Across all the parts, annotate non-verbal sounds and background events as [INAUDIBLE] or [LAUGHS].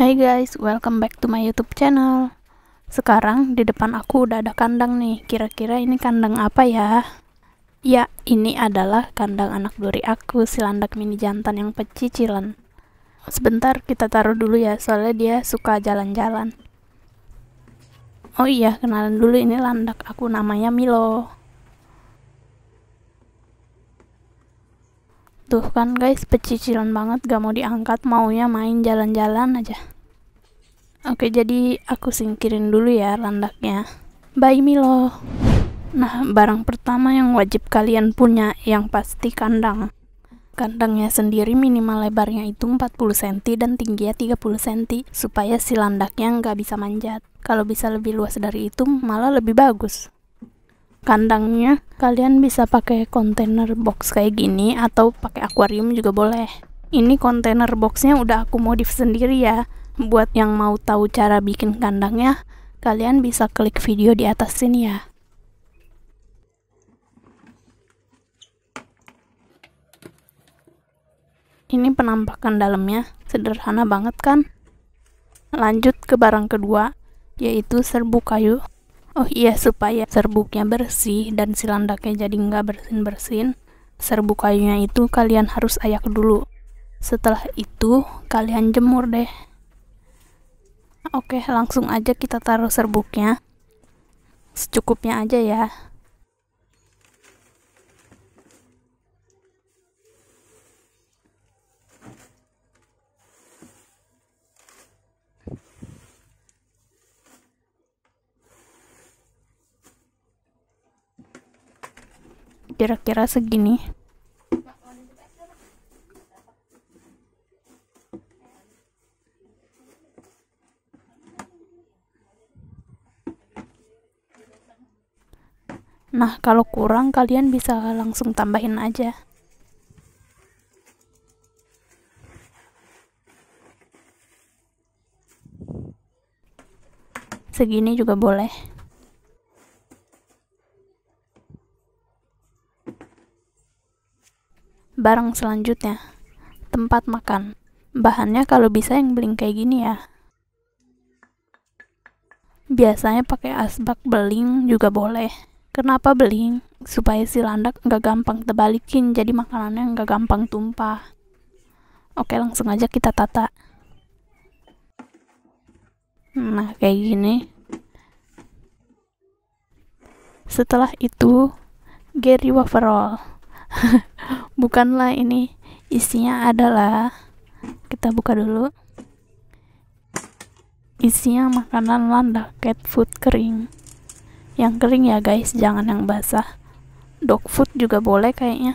Hai guys, welcome back to my YouTube channel. Sekarang di depan aku udah ada kandang nih. Kira-kira ini kandang apa ya? Ya, ini adalah kandang anak duri aku, si landak mini jantan yang pecicilan. Sebentar kita taruh dulu ya, soalnya dia suka jalan-jalan. Oh iya, kenalan dulu ini landak aku namanya Milo. Tuh kan guys, pecicilan banget gak mau diangkat, maunya main jalan-jalan aja. Oke, jadi aku singkirin dulu ya landaknya. Bye Milo. Nah, barang pertama yang wajib kalian punya yang pasti kandang. Kandangnya sendiri minimal lebarnya itu 40 cm dan tingginya 30 cm supaya si landaknya nggak bisa manjat. Kalau bisa lebih luas dari itu malah lebih bagus kandangnya kalian bisa pakai kontainer box kayak gini atau pakai akuarium juga boleh ini kontainer boxnya udah aku modif sendiri ya buat yang mau tahu cara bikin kandangnya kalian bisa klik video di atas sini ya ini penampakan dalamnya sederhana banget kan lanjut ke barang kedua yaitu serbuk kayu Oh iya, supaya serbuknya bersih dan silandaknya jadi nggak bersin-bersin, serbuk kayunya itu kalian harus ayak dulu. Setelah itu, kalian jemur deh. Oke, langsung aja kita taruh serbuknya. Secukupnya aja ya. kira-kira segini Nah, kalau kurang kalian bisa langsung tambahin aja. Segini juga boleh. Barang selanjutnya, tempat makan. Bahannya kalau bisa yang beling kayak gini ya. Biasanya pakai asbak beling juga boleh. Kenapa beling? Supaya si landak nggak gampang terbalikin, jadi makanannya nggak gampang tumpah. Oke, langsung aja kita tata. Nah, kayak gini. Setelah itu, Gary Roll. [LAUGHS] bukanlah ini isinya adalah kita buka dulu isinya makanan landak cat food kering yang kering ya guys jangan yang basah dog food juga boleh kayaknya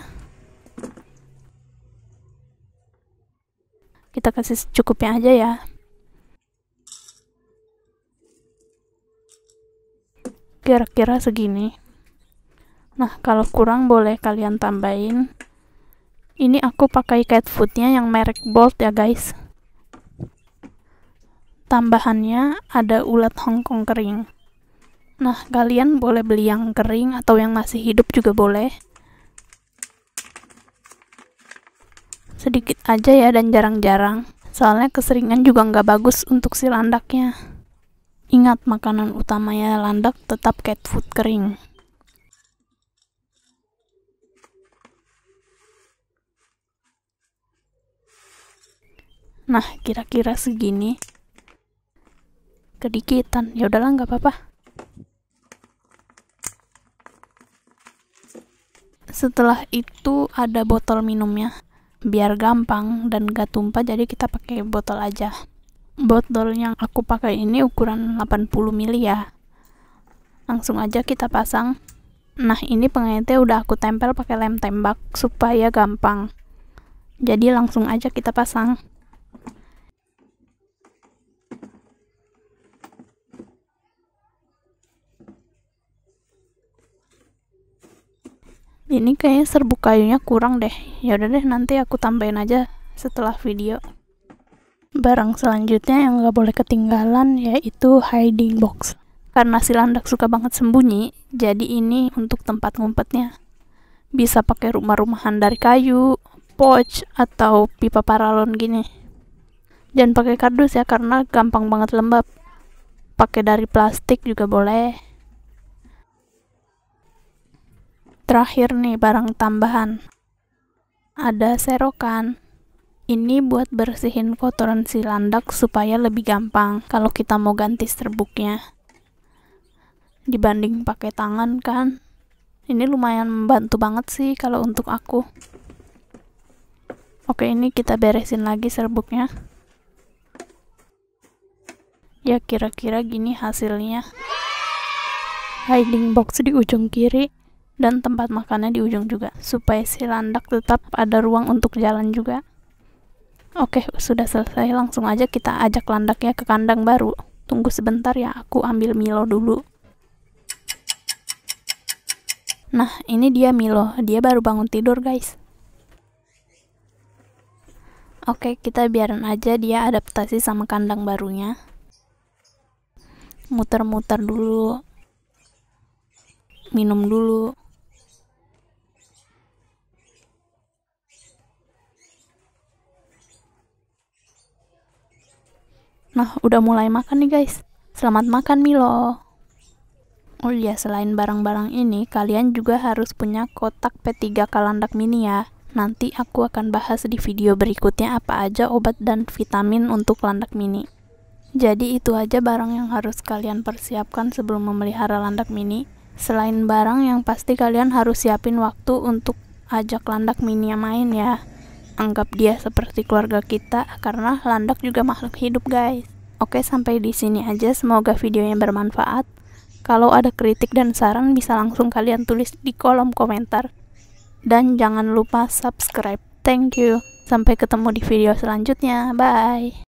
kita kasih secukupnya aja ya kira-kira segini Nah, kalau kurang boleh kalian tambahin. Ini aku pakai cat foodnya yang merek Bolt ya guys. Tambahannya ada ulat Hongkong kering. Nah, kalian boleh beli yang kering atau yang masih hidup juga boleh. Sedikit aja ya dan jarang-jarang. Soalnya keseringan juga nggak bagus untuk si landaknya. Ingat makanan utamanya landak tetap cat food kering. nah kira-kira segini kedikitan ya udahlah nggak apa-apa setelah itu ada botol minumnya biar gampang dan gak tumpah jadi kita pakai botol aja botol yang aku pakai ini ukuran 80 mili ya langsung aja kita pasang nah ini pengaitnya udah aku tempel pakai lem tembak supaya gampang jadi langsung aja kita pasang ini kayaknya serbuk kayunya kurang deh ya udah deh nanti aku tambahin aja setelah video barang selanjutnya yang nggak boleh ketinggalan yaitu hiding box karena si landak suka banget sembunyi jadi ini untuk tempat ngumpetnya bisa pakai rumah-rumahan dari kayu poch atau pipa paralon gini jangan pakai kardus ya karena gampang banget lembab pakai dari plastik juga boleh Terakhir nih barang tambahan. Ada serokan. Ini buat bersihin kotoran si landak supaya lebih gampang kalau kita mau ganti serbuknya. Dibanding pakai tangan kan. Ini lumayan membantu banget sih kalau untuk aku. Oke, ini kita beresin lagi serbuknya. Ya kira-kira gini hasilnya. Hiding box di ujung kiri dan tempat makannya di ujung juga supaya si landak tetap ada ruang untuk jalan juga oke sudah selesai langsung aja kita ajak landaknya ke kandang baru tunggu sebentar ya aku ambil Milo dulu nah ini dia Milo dia baru bangun tidur guys oke kita biarin aja dia adaptasi sama kandang barunya muter-muter dulu minum dulu Nah, udah mulai makan nih guys. Selamat makan Milo. Oh iya, selain barang-barang ini, kalian juga harus punya kotak P3 kalandak mini ya. Nanti aku akan bahas di video berikutnya apa aja obat dan vitamin untuk landak mini. Jadi itu aja barang yang harus kalian persiapkan sebelum memelihara landak mini. Selain barang yang pasti kalian harus siapin waktu untuk ajak landak mini main ya anggap dia seperti keluarga kita karena landak juga makhluk hidup guys. Oke sampai di sini aja semoga videonya bermanfaat. Kalau ada kritik dan saran bisa langsung kalian tulis di kolom komentar. Dan jangan lupa subscribe. Thank you. Sampai ketemu di video selanjutnya. Bye.